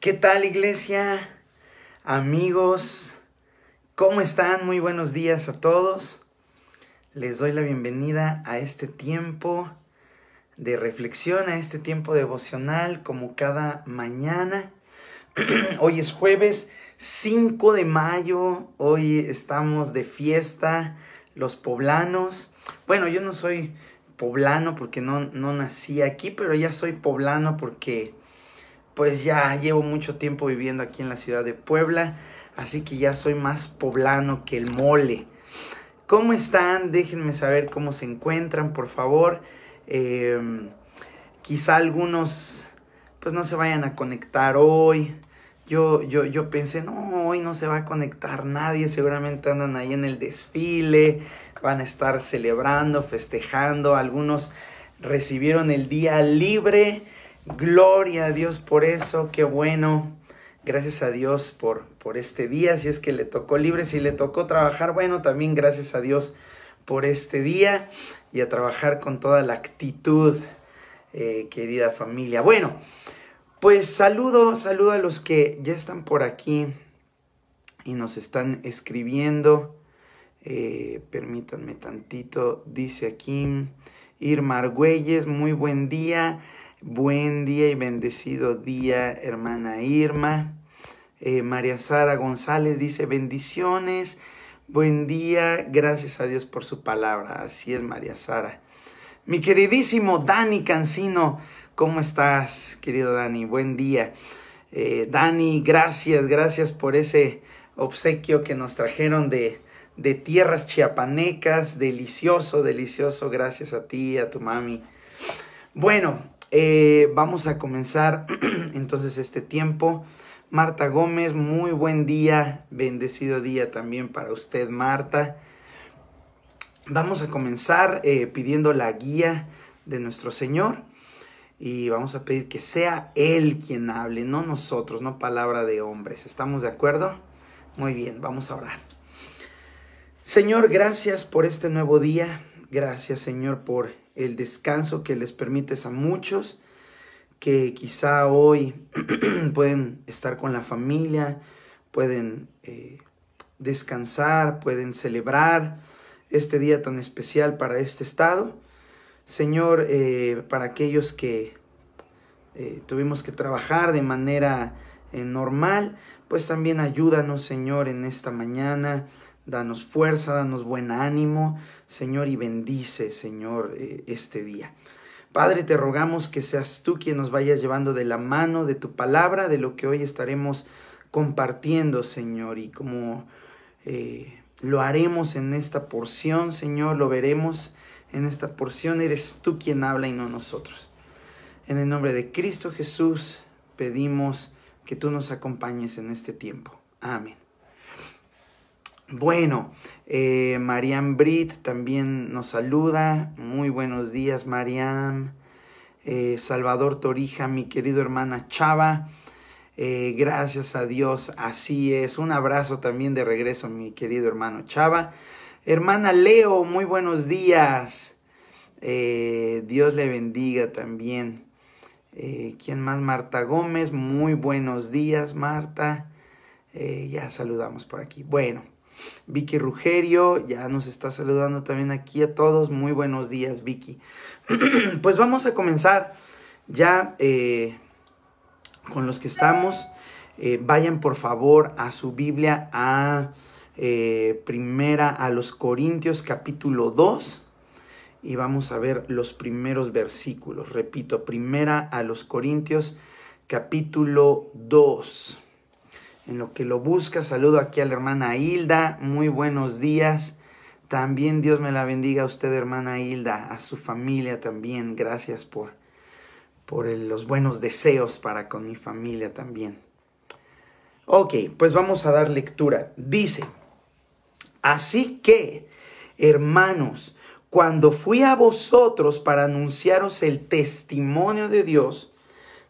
¿Qué tal iglesia? Amigos, ¿cómo están? Muy buenos días a todos. Les doy la bienvenida a este tiempo de reflexión, a este tiempo devocional como cada mañana. hoy es jueves 5 de mayo, hoy estamos de fiesta los poblanos. Bueno, yo no soy poblano porque no, no nací aquí, pero ya soy poblano porque pues ya llevo mucho tiempo viviendo aquí en la ciudad de Puebla, así que ya soy más poblano que el mole. ¿Cómo están? Déjenme saber cómo se encuentran, por favor. Em, quizá algunos pues no se vayan a conectar hoy. Yo, yo, yo pensé, no, hoy no se va a conectar nadie, seguramente andan ahí en el desfile, van a estar celebrando, festejando, algunos recibieron el día libre, Gloria a Dios por eso, qué bueno. Gracias a Dios por, por este día, si es que le tocó libre, si le tocó trabajar, bueno, también gracias a Dios por este día y a trabajar con toda la actitud, eh, querida familia. Bueno, pues saludo, saludo a los que ya están por aquí y nos están escribiendo. Eh, permítanme tantito, dice aquí Irma Argüelles, muy buen día. Buen día y bendecido día, hermana Irma. Eh, María Sara González dice bendiciones. Buen día, gracias a Dios por su palabra. Así es, María Sara. Mi queridísimo Dani Cancino, ¿cómo estás, querido Dani? Buen día. Eh, Dani, gracias, gracias por ese obsequio que nos trajeron de, de tierras chiapanecas. Delicioso, delicioso. Gracias a ti, a tu mami. Bueno, eh, vamos a comenzar entonces este tiempo. Marta Gómez, muy buen día, bendecido día también para usted, Marta. Vamos a comenzar eh, pidiendo la guía de nuestro Señor y vamos a pedir que sea Él quien hable, no nosotros, no palabra de hombres. ¿Estamos de acuerdo? Muy bien, vamos a orar. Señor, gracias por este nuevo día. Gracias, Señor, por el descanso que les permites a muchos que quizá hoy pueden estar con la familia, pueden eh, descansar, pueden celebrar este día tan especial para este estado. Señor, eh, para aquellos que eh, tuvimos que trabajar de manera normal, pues también ayúdanos, Señor, en esta mañana danos fuerza, danos buen ánimo, Señor, y bendice, Señor, eh, este día. Padre, te rogamos que seas tú quien nos vayas llevando de la mano de tu palabra, de lo que hoy estaremos compartiendo, Señor, y como eh, lo haremos en esta porción, Señor, lo veremos en esta porción, eres tú quien habla y no nosotros. En el nombre de Cristo Jesús pedimos que tú nos acompañes en este tiempo. Amén. Bueno, eh, Mariam Brit también nos saluda. Muy buenos días, Mariam. Eh, Salvador Torija, mi querido hermana Chava. Eh, gracias a Dios, así es. Un abrazo también de regreso, mi querido hermano Chava. Hermana Leo, muy buenos días. Eh, Dios le bendiga también. ¿Quién más? Marta Gómez, muy buenos días, Marta. ya saludamos por aquí. Bueno. Vicky Rugerio, ya nos está saludando también aquí a todos. Muy buenos días, Vicky. pues vamos a comenzar ya eh, con los que estamos. Eh, vayan por favor a su Biblia a eh, primera a los Corintios capítulo 2 y vamos a ver los primeros versículos. Repito, primera a los Corintios capítulo 2 en lo que lo busca. Saludo aquí a la hermana Hilda, muy buenos días. También Dios me la bendiga a usted, hermana Hilda, a su familia también. Gracias por, por los buenos deseos para con mi familia también. Ok, pues vamos a dar lectura. Dice, así que, hermanos, cuando fui a vosotros para anunciaros el testimonio de Dios,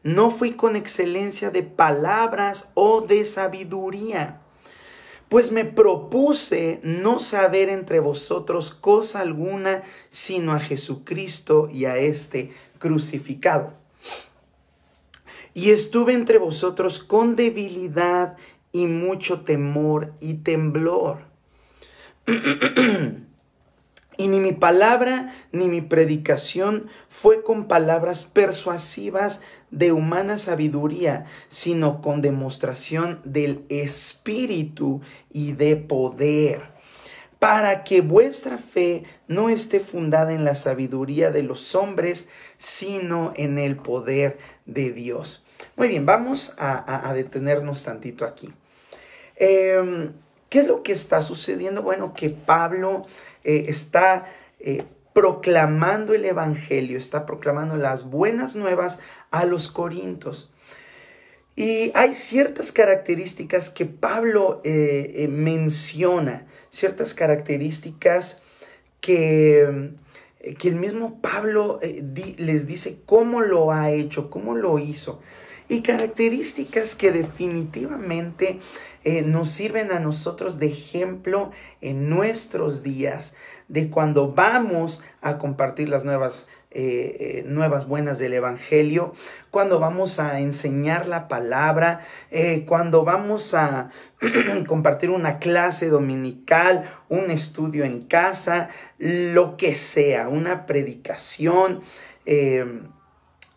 no fui con excelencia de palabras o de sabiduría, pues me propuse no saber entre vosotros cosa alguna, sino a Jesucristo y a este crucificado. Y estuve entre vosotros con debilidad y mucho temor y temblor. Y ni mi palabra ni mi predicación fue con palabras persuasivas de humana sabiduría, sino con demostración del Espíritu y de poder, para que vuestra fe no esté fundada en la sabiduría de los hombres, sino en el poder de Dios. Muy bien, vamos a, detenernos tantito aquí. Em, ¿Qué es lo que está sucediendo? Bueno, que Pablo eh, está eh, proclamando el Evangelio, está proclamando las buenas nuevas a los corintos. Y hay ciertas características que Pablo eh, menciona, ciertas características que, que el mismo Pablo les dice cómo lo ha hecho, cómo lo hizo, y características que definitivamente eh, nos sirven a nosotros de ejemplo en nuestros días, de cuando vamos a compartir las nuevas, eh, eh, nuevas buenas del Evangelio, cuando vamos a enseñar la palabra, cuando vamos a compartir una clase dominical, un estudio en casa, lo que sea, una predicación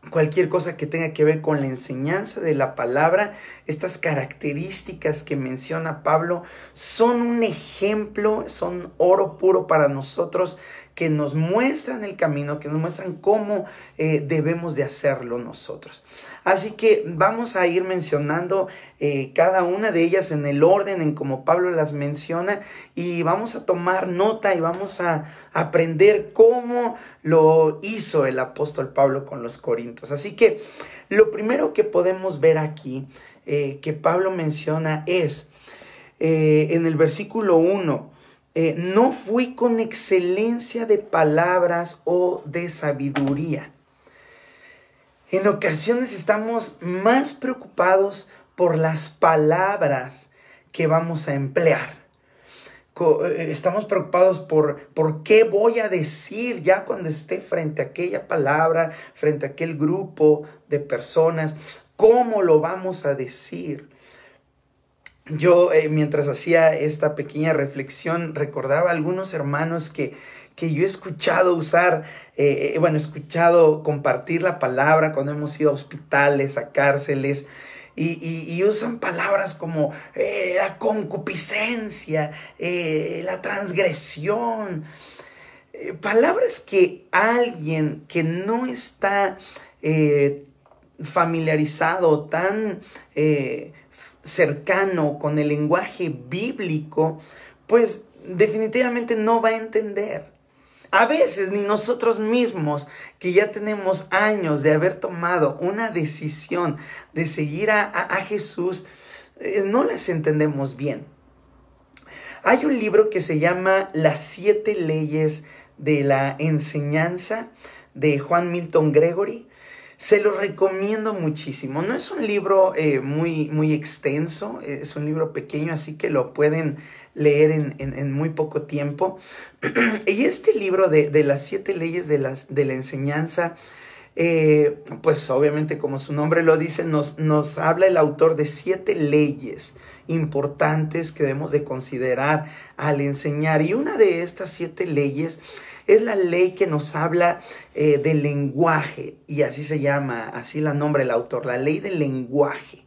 cualquier cosa que tenga que ver con la enseñanza de la palabra, estas características que menciona Pablo son un ejemplo, son oro puro para nosotros que nos muestran el camino, que nos muestran cómo eh, debemos de hacerlo nosotros. Así que vamos a ir mencionando eh, cada una de ellas en el orden, en como Pablo las menciona, y vamos a tomar nota y vamos a aprender cómo lo hizo el apóstol Pablo con los Corintios. Así que lo primero que podemos ver aquí eh, que Pablo menciona es en el versículo 1, eh, no fui con excelencia de palabras o de sabiduría. En ocasiones estamos más preocupados por las palabras que vamos a emplear. Eh, estamos preocupados por, por qué voy a decir ya cuando esté frente a aquella palabra, frente a aquel grupo de personas, cómo lo vamos a decir yo eh, mientras hacía esta pequeña reflexión recordaba a algunos hermanos que, yo he escuchado usar, eh, eh, bueno, he escuchado compartir la palabra cuando hemos ido a hospitales, a cárceles, y, usan palabras como la concupiscencia, la transgresión, palabras que alguien que no está familiarizado, tan cercano con el lenguaje bíblico, pues definitivamente no va a entender. A veces ni nosotros mismos, que ya tenemos años de haber tomado una decisión de seguir a, Jesús, eh, no las entendemos bien. Hay un libro que se llama Las siete leyes de la enseñanza de Juan Milton Gregory. Se lo recomiendo muchísimo. No es un libro eh, muy, muy extenso, eh, es un libro pequeño, así que lo pueden leer en, muy poco tiempo. y este libro de, las siete leyes de, las, de la enseñanza, eh, pues obviamente como su nombre lo dice, nos, nos habla el autor de siete leyes importantes que debemos de considerar al enseñar. Y una de estas siete leyes es la ley que nos habla eh, del lenguaje, y así se llama, así la nombra el autor, la ley del lenguaje.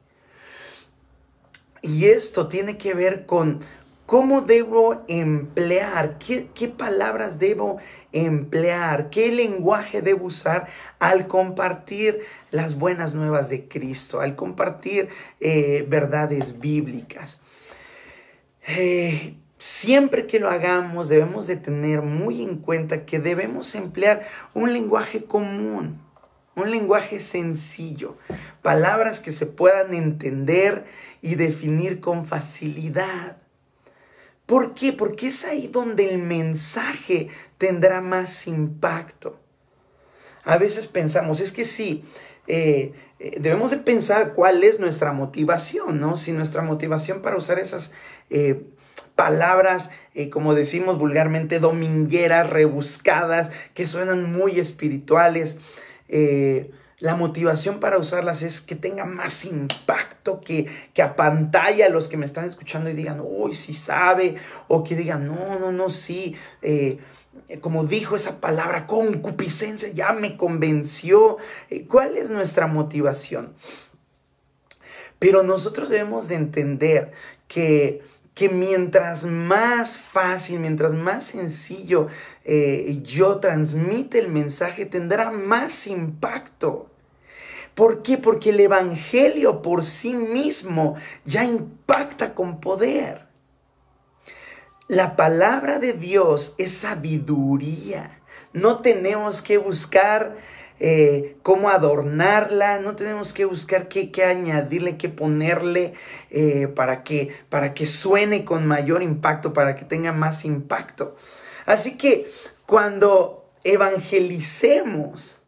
Y esto tiene que ver con cómo debo emplear, qué, palabras debo emplear, qué lenguaje debo usar al compartir las buenas nuevas de Cristo, al compartir eh, verdades bíblicas. Eh, Siempre que lo hagamos debemos de tener muy en cuenta que debemos emplear un lenguaje común, un lenguaje sencillo, palabras que se puedan entender y definir con facilidad. ¿Por qué? Porque es ahí donde el mensaje tendrá más impacto. A veces pensamos, es que sí, eh, eh, debemos de pensar cuál es nuestra motivación, ¿no? Si nuestra motivación para usar esas eh, palabras, eh, como decimos vulgarmente, domingueras, rebuscadas, que suenan muy espirituales. Eh, la motivación para usarlas es que tenga más impacto, que, que pantalla a los que me están escuchando y digan, uy, sí sabe, o que digan, no, no, no, sí, eh, como dijo esa palabra, concupiscencia, ya me convenció. ¿Cuál es nuestra motivación? Pero nosotros debemos de entender que que mientras más fácil, mientras más sencillo eh, yo transmite el mensaje, tendrá más impacto. ¿Por qué? Porque el Evangelio por sí mismo ya impacta con poder. La palabra de Dios es sabiduría. No tenemos que buscar eh, cómo adornarla, no tenemos que buscar qué, añadirle, qué ponerle eh, para, que, para que suene con mayor impacto, para que tenga más impacto. Así que cuando evangelicemos,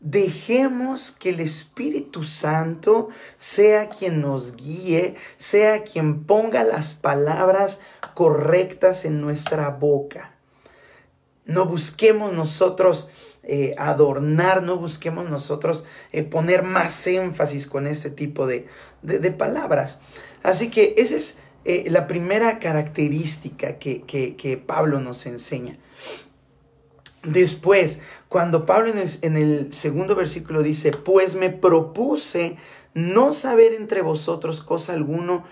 dejemos que el Espíritu Santo sea quien nos guíe, sea quien ponga las palabras correctas en nuestra boca. No busquemos nosotros eh, adornar, no busquemos nosotros eh, poner más énfasis con este tipo de, palabras. Así que esa es eh, la primera característica que, que, Pablo nos enseña. Después, cuando Pablo en el, en el segundo versículo dice, pues me propuse no saber entre vosotros cosa alguno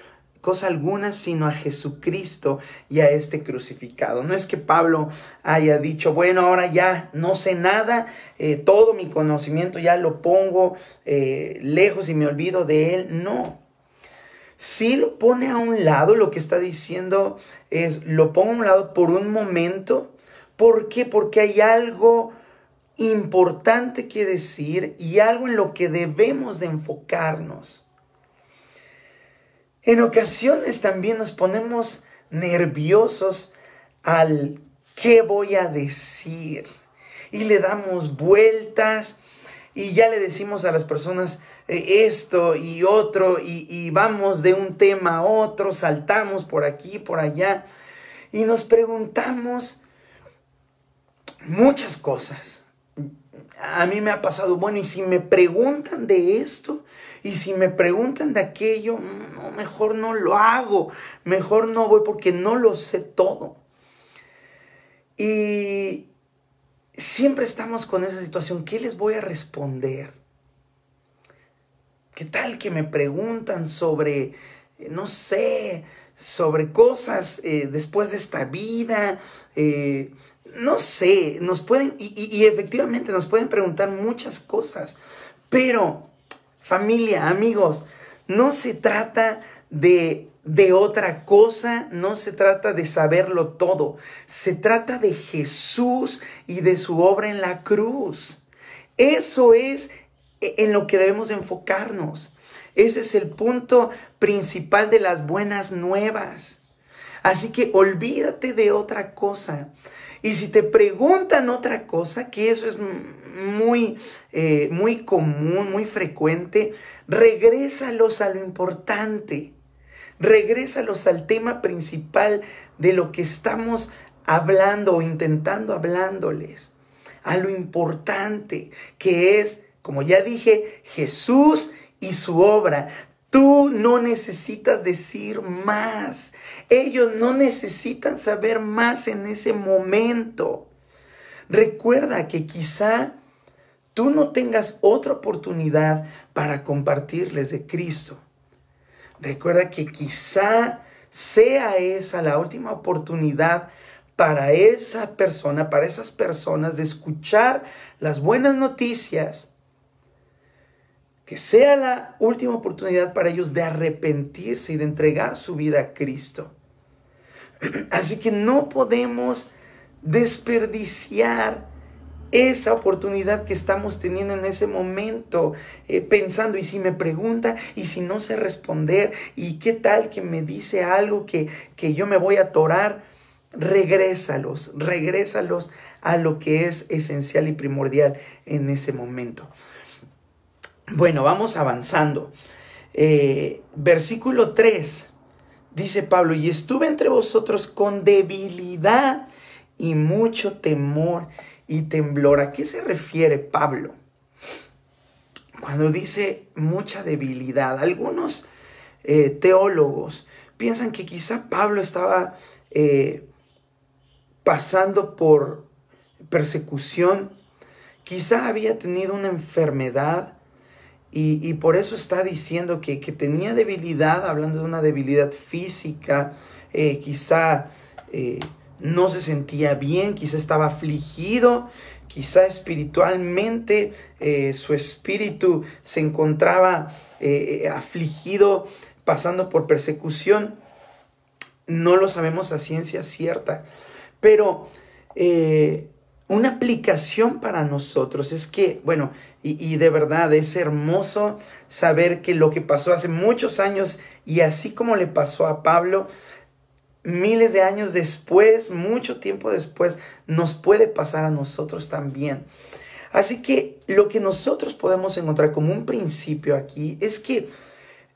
cosa alguna sino a Jesucristo y a este crucificado. No es que Pablo haya dicho, bueno, ahora ya no sé nada, eh, todo mi conocimiento ya lo pongo eh, lejos y me olvido de él. No. Si lo pone a un lado, lo que está diciendo es, lo pongo a un lado por un momento. ¿Por qué? Porque hay algo importante que decir y algo en lo que debemos de enfocarnos. En ocasiones también nos ponemos nerviosos al qué voy a decir y le damos vueltas y ya le decimos a las personas eh, esto y otro y vamos de un tema a otro, saltamos por aquí, por allá y nos preguntamos muchas cosas. A mí me ha pasado, bueno, y si me preguntan de esto, y si me preguntan de aquello, mm, no, mejor no lo hago, mejor no voy porque no lo sé todo. Y siempre estamos con esa situación, ¿qué les voy a responder? ¿Qué tal que me preguntan sobre, eh, no sé, sobre cosas eh, después de esta vida? Eh, no sé, nos pueden, y efectivamente nos pueden preguntar muchas cosas, pero familia, amigos, no se trata de, de otra cosa, no se trata de saberlo todo, se trata de Jesús y de su obra en la cruz. Eso es e, en lo que debemos enfocarnos. Ese es el punto principal de las buenas nuevas. Así que olvídate de otra cosa. Y si te preguntan otra cosa, que eso es muy, eh, muy común, muy frecuente, regrésalos a lo importante. Regrésalos al tema principal de lo que estamos hablando o intentando hablándoles. A lo importante que es, como ya dije, Jesús y su obra. Tú no necesitas decir más. Ellos no necesitan saber más en ese momento. Recuerda que quizá tú no tengas otra oportunidad para compartirles de Cristo. Recuerda que quizá sea esa la última oportunidad para esa persona, para esas personas de escuchar las buenas noticias que sea la última oportunidad para ellos de arrepentirse y de entregar su vida a Cristo. Así que no podemos desperdiciar esa oportunidad que estamos teniendo en ese momento, eh, pensando, y si me pregunta, y si no sé responder, y qué tal que me dice algo que, que yo me voy a atorar, regrésalos, regrésalos a lo que es esencial y primordial en ese momento. Bueno, vamos avanzando. Eh, versículo 3 dice Pablo, y estuve entre vosotros con debilidad y mucho temor y temblor. ¿A qué se refiere Pablo? Cuando dice mucha debilidad, algunos eh, teólogos piensan que quizá Pablo estaba eh, pasando por persecución, quizá había tenido una enfermedad y, por eso está diciendo que, tenía debilidad, hablando de una debilidad física, eh, quizá eh, no se sentía bien, quizá estaba afligido, quizá espiritualmente eh, su espíritu se encontraba afligido, pasando por persecución. No lo sabemos a ciencia cierta, pero una aplicación para nosotros es que, bueno, y, de verdad es hermoso saber que lo que pasó hace muchos años y así como le pasó a Pablo, miles de años después, mucho tiempo después, nos puede pasar a nosotros también. Así que lo que nosotros podemos encontrar como un principio aquí es que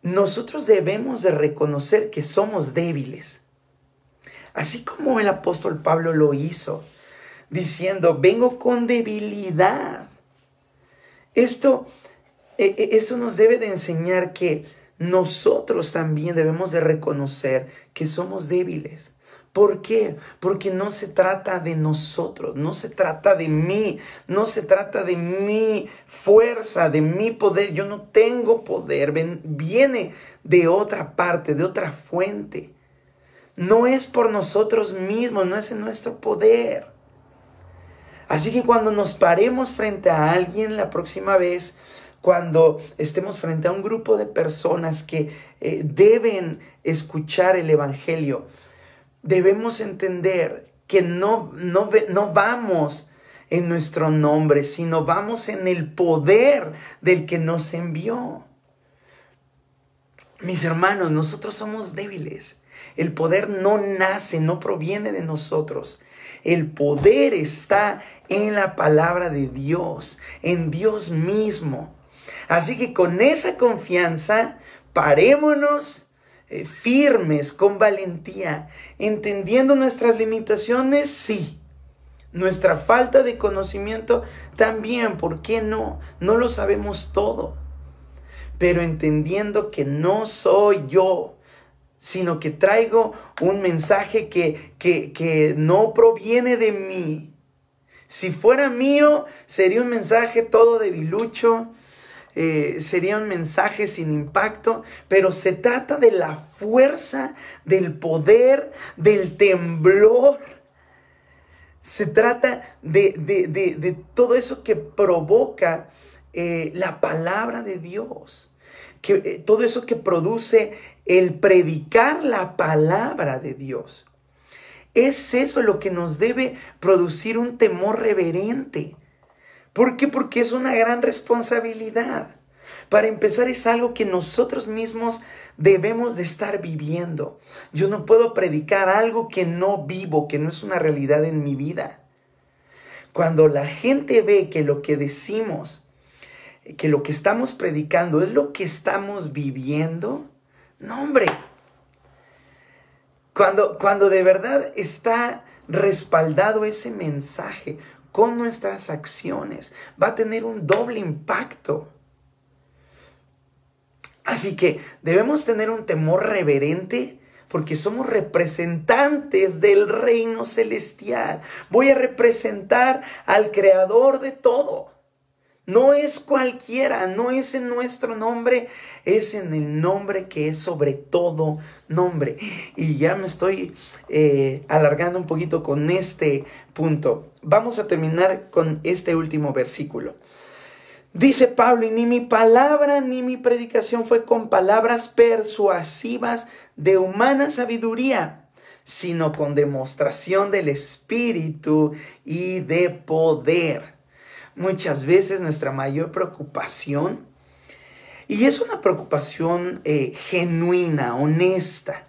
nosotros debemos de reconocer que somos débiles. Así como el apóstol Pablo lo hizo diciendo, vengo con debilidad. E, e, esto, nos debe de enseñar que nosotros también debemos de reconocer que somos débiles. ¿Por qué? Porque no se trata de nosotros, no se trata de mí, no se trata de mi fuerza, de mi poder. Yo no tengo poder, viene de otra parte, de otra fuente. No es por nosotros mismos, no es en nuestro poder. Así que cuando nos paremos frente a alguien la próxima vez, cuando estemos frente a un grupo de personas que eh, deben escuchar el Evangelio, debemos entender que no, no vamos en nuestro nombre, sino vamos en el poder del que nos envió. Mis hermanos, nosotros somos débiles. El poder no nace, no proviene de nosotros. El poder está en la palabra de Dios, en Dios mismo. Así que con esa confianza, parémonos eh, firmes, con valentía, entendiendo nuestras limitaciones, sí. Nuestra falta de conocimiento también, ¿por qué no? No lo sabemos todo. Pero entendiendo que no soy yo, sino que traigo un mensaje que, no proviene de mí. Si fuera mío, sería un mensaje todo debilucho, eh, sería un mensaje sin impacto, pero se trata de la fuerza, del poder, del temblor. Se trata de, todo eso que provoca eh, la palabra de Dios, que, eh, todo eso que produce el predicar la palabra de Dios. Es eso lo que nos debe producir un temor reverente. ¿Por qué? Porque es una gran responsabilidad. Para empezar, es algo que nosotros mismos debemos de estar viviendo. Yo no puedo predicar algo que no vivo, que no es una realidad en mi vida. Cuando la gente ve que lo que decimos, que lo que estamos predicando es lo que estamos viviendo, no, hombre. Cuando, cuando de verdad está respaldado ese mensaje con nuestras acciones, va a tener un doble impacto. Así que debemos tener un temor reverente porque somos representantes del reino celestial. Voy a representar al creador de todo. No es cualquiera, no es en nuestro nombre, es en el nombre que es sobre todo nombre. Y ya me estoy eh, alargando un poquito con este punto. Vamos a terminar con este último versículo. Dice Pablo, y ni mi palabra ni mi predicación fue con palabras persuasivas de humana sabiduría, sino con demostración del Espíritu y de poder muchas veces nuestra mayor preocupación. Y es una preocupación eh, genuina, honesta.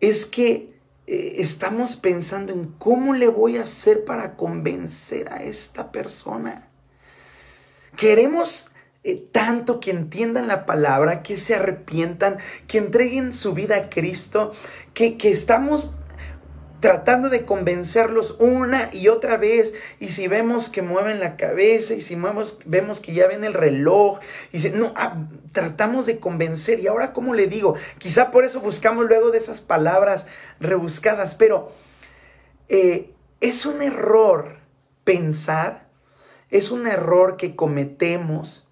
Es que eh, estamos pensando en cómo le voy a hacer para convencer a esta persona. Queremos eh, tanto que entiendan la palabra, que se arrepientan, que entreguen su vida a Cristo, que, que estamos tratando de convencerlos una y otra vez. Y si vemos que mueven la cabeza y si vemos que ya ven el reloj, y si, no, ah, tratamos de convencer. Y ahora, ¿cómo le digo? Quizá por eso buscamos luego de esas palabras rebuscadas, pero eh, es un error pensar, es un error que cometemos,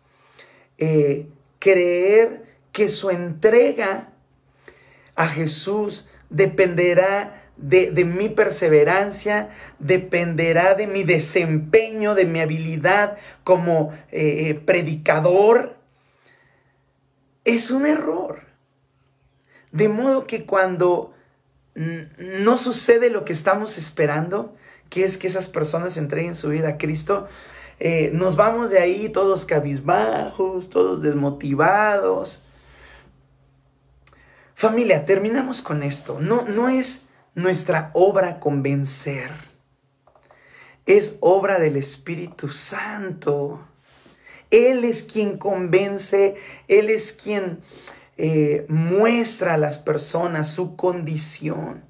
eh, creer que su entrega a Jesús dependerá de, mi perseverancia, dependerá de mi desempeño, de mi habilidad como eh, eh, predicador. Es un error. De modo que cuando no sucede lo que estamos esperando, que es que esas personas entreguen su vida a Cristo, eh, nos vamos de ahí todos cabizbajos, todos desmotivados. Familia, terminamos con esto. No, no es nuestra obra convencer. Es obra del Espíritu Santo. Él es quien convence, Él es quien eh, muestra a las personas su condición.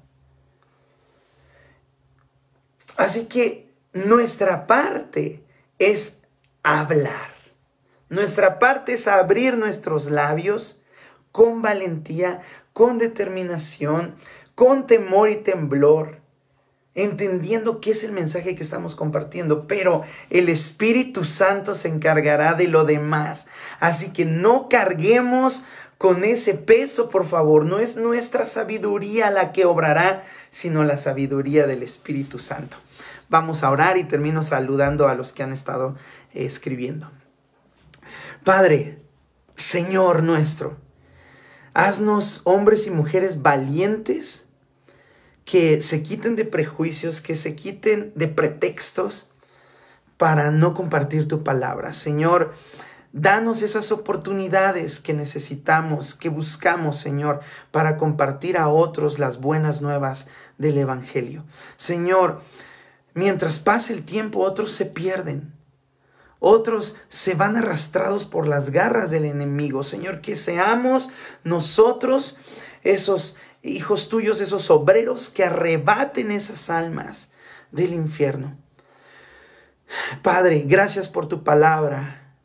Así que nuestra parte es hablar. Nuestra parte es abrir nuestros labios con valentía, con determinación, con temor y temblor, entendiendo qué es el mensaje que estamos compartiendo, pero el Espíritu Santo se encargará de lo demás. Así que no carguemos con ese peso, por favor. No es nuestra sabiduría la que obrará, sino la sabiduría del Espíritu Santo. Vamos a orar y termino saludando a los que han estado eh, escribiendo. Padre, Señor nuestro, haznos hombres y mujeres valientes que se quiten de prejuicios, que se quiten de pretextos para no compartir tu palabra. Señor, danos esas oportunidades que necesitamos, que buscamos, Señor, para compartir a otros las buenas nuevas del Evangelio. Señor, mientras pase el tiempo, otros se pierden. Otros se van arrastrados por las garras del enemigo. Señor, que seamos nosotros esos hijos tuyos, esos obreros que arrebaten esas almas del infierno. Padre, gracias por tu palabra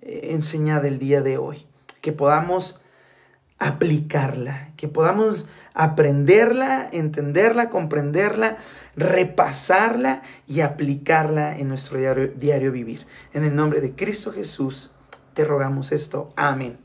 eh, enseñada el día de hoy, que podamos aplicarla, que podamos aprenderla, entenderla, comprenderla, repasarla y aplicarla en nuestro diario vivir. En el nombre de Cristo Jesús te rogamos esto. Amén.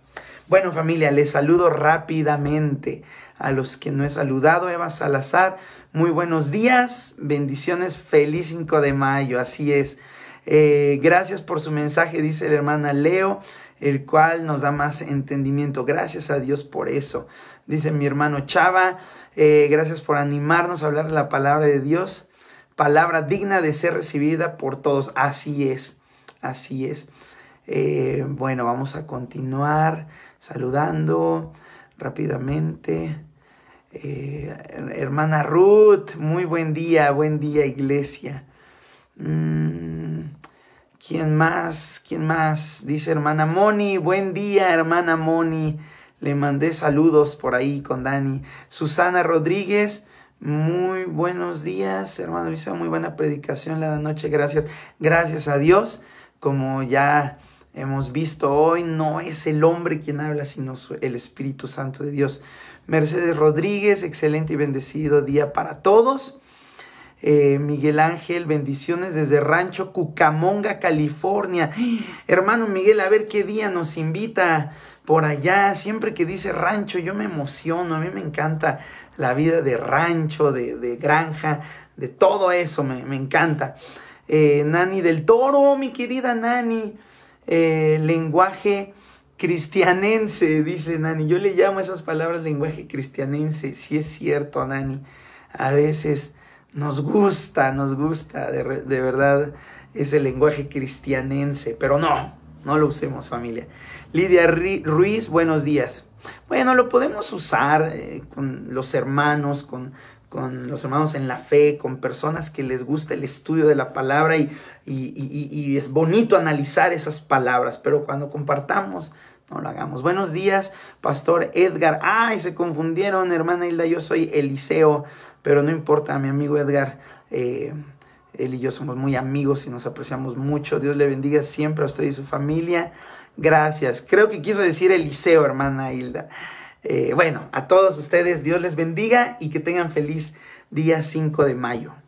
Bueno familia, les saludo rápidamente a los que no he saludado. Eva Salazar, muy buenos días, bendiciones, feliz 5 de mayo, así es. Eh, gracias por su mensaje, dice la hermana Leo, el cual nos da más entendimiento. Gracias a Dios por eso, dice mi hermano Chava. Eh, gracias por animarnos a hablar la palabra de Dios, palabra digna de ser recibida por todos. Así es, así es. Eh, bueno, vamos a continuar saludando rápidamente. Eh, hermana Ruth, muy buen día, buen día iglesia. Mm, ¿Quién más? ¿Quién más? Dice hermana Moni, buen día hermana Moni. Le mandé saludos por ahí con Dani. Susana Rodríguez, muy buenos días hermano Luis, muy buena predicación la noche, gracias. Gracias a Dios, como ya hemos visto hoy, no es el hombre quien habla, sino el Espíritu Santo de Dios. Mercedes Rodríguez, excelente y bendecido día para todos. Eh, Miguel Ángel, bendiciones desde Rancho Cucamonga, California. Hermano Miguel, a ver qué día nos invita por allá. Siempre que dice rancho, yo me emociono, a mí me encanta la vida de rancho, de, granja, de todo eso, me, encanta. Eh, Nani del Toro, mi querida Nani. Eh, lenguaje cristianense, dice Nani. Yo le llamo esas palabras lenguaje cristianense, si es cierto, Nani. A veces nos gusta, nos gusta de, de verdad ese lenguaje cristianense, pero no, no lo usemos familia. Lidia Ruiz, buenos días. Bueno, lo podemos usar eh, con los hermanos, con, con los hermanos en la fe, con personas que les gusta el estudio de la palabra y, es bonito analizar esas palabras, pero cuando compartamos, no lo hagamos. Buenos días, Pastor Edgar. Ay, se confundieron, hermana Hilda, yo soy Eliseo, pero no importa, mi amigo Edgar. Eh, él y yo somos muy amigos y nos apreciamos mucho. Dios le bendiga siempre a usted y su familia. Gracias. Creo que quiso decir Eliseo, hermana Hilda. Eh, bueno, a todos ustedes, Dios les bendiga y que tengan feliz día 5 de mayo.